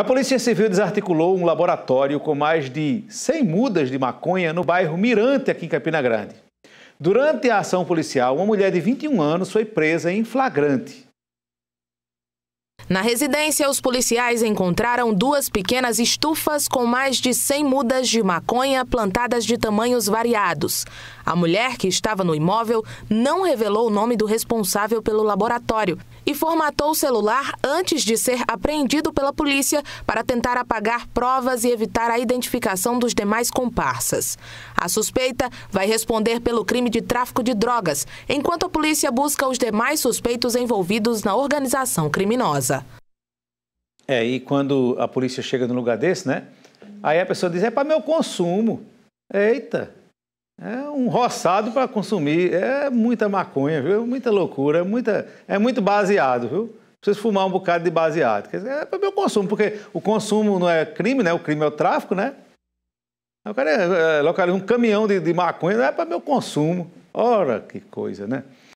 A Polícia Civil desarticulou um laboratório com mais de 100 mudas de maconha no bairro Mirante, aqui em Campina Grande. Durante a ação policial, uma mulher de 21 anos foi presa em flagrante. Na residência, os policiais encontraram duas pequenas estufas com mais de 100 mudas de maconha plantadas de tamanhos variados. A mulher que estava no imóvel não revelou o nome do responsável pelo laboratório e formatou o celular antes de ser apreendido pela polícia para tentar apagar provas e evitar a identificação dos demais comparsas. A suspeita vai responder pelo crime de tráfico de drogas, enquanto a polícia busca os demais suspeitos envolvidos na organização criminosa. É, e quando a polícia chega num lugar desse, né? Aí a pessoa diz, é para meu consumo. Eita, é um roçado para consumir. É muita maconha, viu? É muita loucura, é, muita, é muito baseado, viu? Preciso fumar um bocado de baseado. quer Dizer, é para meu consumo, porque o consumo não é crime, né? O crime é o tráfico, né? Eu quero é, é localizar um caminhão de, de maconha, não é para meu consumo. Ora, que coisa, né?